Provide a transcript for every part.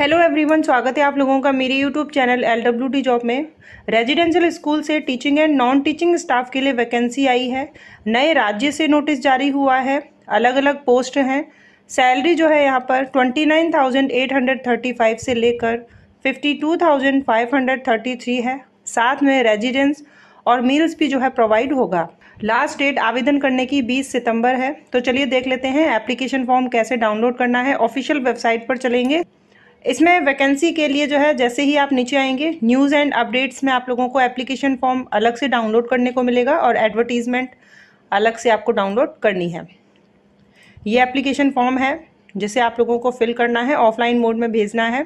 hello everyone स्वागत है आप लोगों का मेरे YouTube channel L W D job में रेजिडेंशियल स्कूल से teaching and non teaching staff के लिए वैकेंसी आई है नए राज्य से नोटिस जारी हुआ है अलग अलग पोस्ट हैं सैलरी जो है यहाँ पर twenty nine thousand eight hundred thirty five से लेकर fifty two thousand five hundred thirty three है साथ में रेजिडेंस और मील्स भी जो है प्रोवाइड होगा लास्ट डेट आवेदन करने की 20 सितंबर है तो चलिए देख लेते हैं एप्लीकेशन फॉर्म कैसे डाउनलोड करना है ऑफिशियल वेबसाइट पर चलेंगे इसमें वैकेंसी के लिए जो है जैसे ही आप नीचे आएंगे न्यूज़ एंड अपडेट्स में आप लोगों को एप्लीकेशन फॉर्म अलग से डाउनलोड करने को मिलेगा और एडवर्टीज़मेंट अलग से आपको डाउनलोड करनी है ये एप्लीकेशन फॉर्म है जिसे आप लोगों को फिल करना है ऑफलाइन मोड में भेजना है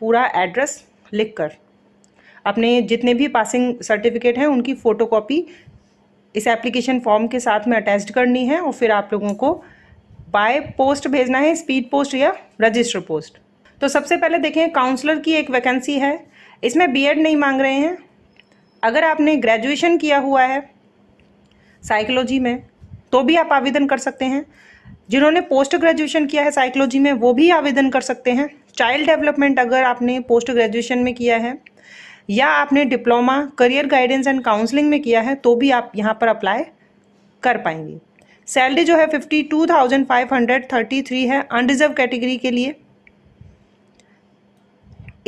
पूरा एड्रेस लिख कर अपने जितने भी पासिंग सर्टिफिकेट हैं उनकी फ़ोटोकॉपी इस एप्लीकेशन फॉर्म के साथ में अटैच करनी है और फिर आप लोगों को बाय पोस्ट भेजना है स्पीड पोस्ट या रजिस्टर पोस्ट तो सबसे पहले देखें काउंसलर की एक वैकेंसी है इसमें बीएड नहीं मांग रहे हैं अगर आपने ग्रेजुएशन किया हुआ है साइकोलॉजी में तो भी आप आवेदन कर सकते हैं जिन्होंने पोस्ट ग्रेजुएशन किया है साइकोलॉजी में वो भी आवेदन कर सकते हैं चाइल्ड डेवलपमेंट अगर आपने पोस्ट ग्रेजुएशन में किया है या आपने diploma career guidance and counselling में किया है तो भी आप यहाँ पर अप्लाई कर पाएंगे सैलरी जो है fifty two thousand five hundred thirty three है अनरिजर्व कैटेगरी के लिए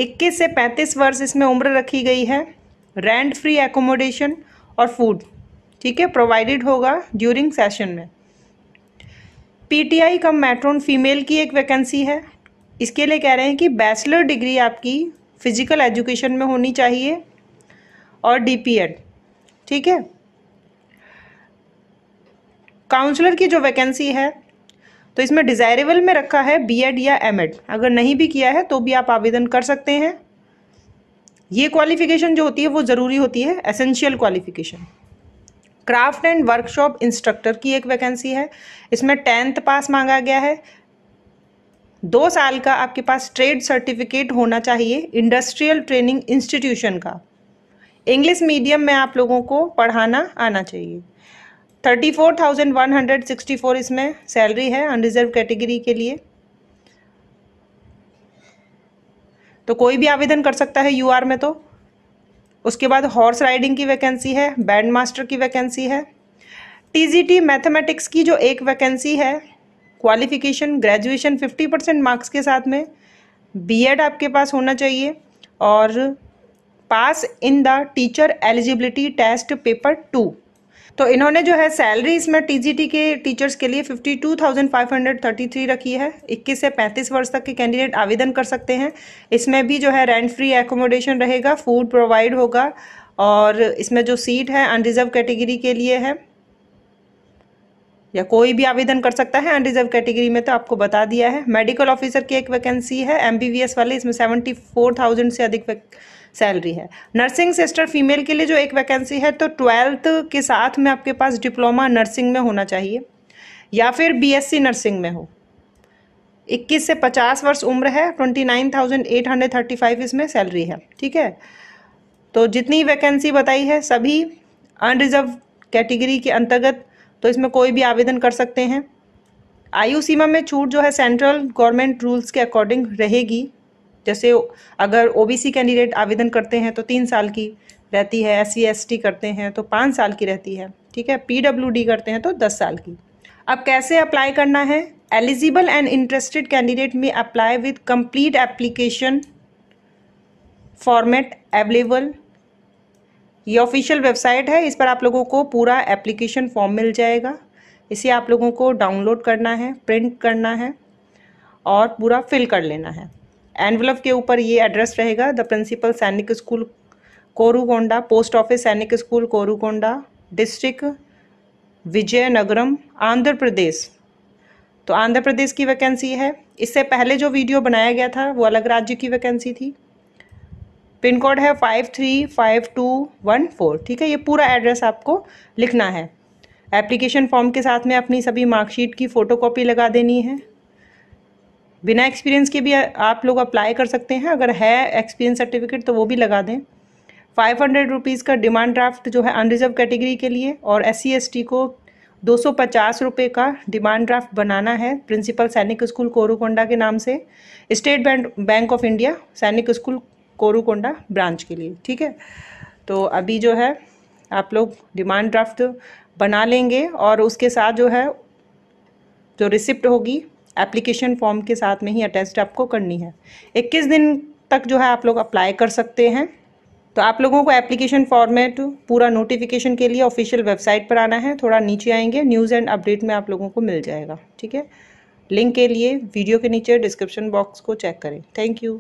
21 से 35 वर्ष इसमें उम्र रखी गई है रेंट फ्री एकोमोडेशन और फूड ठीक है प्रोवाइडेड होगा ड्यूरिंग सेशन में पीटीआई कम मैट्रोन फीमेल की एक वैकेंसी है इसके लिए कह रहे हैं कि बैचलर डिग्री आपकी फिजिकल एजुकेशन में होनी चाहिए और डीपीएड ठीक है काउंसलर की जो वैकेंसी है तो इसमें डिज़ायरेबल में रखा है बीएड या एमएड अगर नहीं भी किया है तो भी आप आवेदन कर सकते हैं ये क्वालिफिकेशन जो होती है वो ज़रूरी होती है essential qualification craft and workshop instructor की एक वैकेंसी है इसमें टेंथ पास मांगा गया है दो साल का आपके पास ट्रेड सर्टिफिकेट होना चाहिए इंडस्ट्रियल ट्रेनिंग इंस्टीट्यूशन का इंग्लिश मीडियम में आप लोगों को पढ़ाना आना चाहिए thirty four thousand one hundred sixty four इसमें सैलरी है अनरिजर्व कैटेगरी के लिए तो कोई भी आवेदन कर सकता है यूआर में तो उसके बाद हॉर्स राइडिंग की वैकेंसी है बैंड मास्टर की वैकेंसी है टीजीटी मैथमेटिक्स की जो एक वैकेंसी है qualification graduation fifty percent marks के साथ में बीएड आपके पास होना चाहिए और pass in the teacher eligibility test paper two तो इन्होंने जो है सैलरी इसमें टीजीटी के टीचर्स के लिए 52,533 रखी है 21 से 35 वर्ष तक के कैंडिडेट आवेदन कर सकते हैं इसमें भी जो है रेंट फ्री एकोमोडेशन रहेगा फूड प्रोवाइड होगा और इसमें जो सीट है अनरिजर्व कैटेगरी के लिए है या कोई भी आवेदन कर सकता है अनरिजर्व कैटेगरी में तो आपको बता दिया है मेडिकल ऑफिसर की एक वैकेंसी है एमबीबीएस वाले इसमें सेवेंटी फोर थाउजेंड से अधिक सैलरी है नर्सिंग सिस्टर फीमेल के लिए जो एक वैकेंसी है तो ट्वेल्थ के साथ में आपके पास डिप्लोमा नर्सिंग में होना चाहिए या फिर बीएससी नर्सिंग में हो 21 से 50 वर्ष उम्र है 29,835 इसमें सैलरी है ठीक है तो जितनी वैकेंसी बताई है सभी अनरिजर्व कैटेगरी के अंतर्गत तो इसमें कोई भी आवेदन कर सकते हैं आयु सीमा में छूट जो है सेंट्रल गवर्नमेंट रूल्स के अकॉर्डिंग रहेगी जैसे अगर ओबीसी कैंडिडेट आवेदन करते हैं तो तीन साल की रहती है एस सी करते हैं तो पाँच साल की रहती है ठीक है पी करते हैं तो दस साल की अब कैसे अप्लाई करना है eligible and interested candidate may apply with complete application format available ये ऑफिशियल वेबसाइट है इस पर आप लोगों को पूरा एप्लीकेशन फॉर्म मिल जाएगा इसे आप लोगों को डाउनलोड करना है प्रिंट करना है और पूरा फिल कर लेना है एनवलप के ऊपर ये एड्रेस रहेगा the principal Sainik school Korukonda post office Sainik school Korukonda district Vizianagaram Andhra Pradesh तो आंध्र प्रदेश की वैकेंसी है इससे पहले जो वीडियो बनाया गया था वो अलग राज्य की वैकेंसी थी पिन कोड है five three five two one four ठीक है ये पूरा एड्रेस आपको लिखना है एप्लीकेशन फॉर्म के साथ में अपनी सभी मार्कशीट की फ़ोटोकॉपी लगा देनी है बिना एक्सपीरियंस के भी आप लोग अप्लाई कर सकते हैं अगर है एक्सपीरियंस सर्टिफिकेट तो वो भी लगा दें फाइव हंड्रेड रुपीज़ का डिमांड ड्राफ्ट जो है अनरिजर्व कैटेगरी के लिए और एस सी को दो सौ पचास रुपये का डिमांड ड्राफ्ट बनाना है प्रिंसिपल सैनिक स्कूल कोरुकोंडा के नाम से State Bank of India Sainik school Korukonda branch के लिए ठीक है तो अभी जो है आप लोग डिमांड ड्राफ्ट बना लेंगे और उसके साथ जो है जो रिसिप्ट होगी एप्लीकेशन फॉर्म के साथ में ही अटैच आपको करनी है 21 दिन तक जो है आप लोग अप्लाई कर सकते हैं तो आप लोगों को एप्लीकेशन फॉर्मेट पूरा नोटिफिकेशन के लिए ऑफिशियल वेबसाइट पर आना है थोड़ा नीचे आएंगे न्यूज़ एंड अपडेट में आप लोगों को मिल जाएगा ठीक है लिंक के लिए वीडियो के नीचे डिस्क्रिप्शन बॉक्स को चेक करें थैंक यू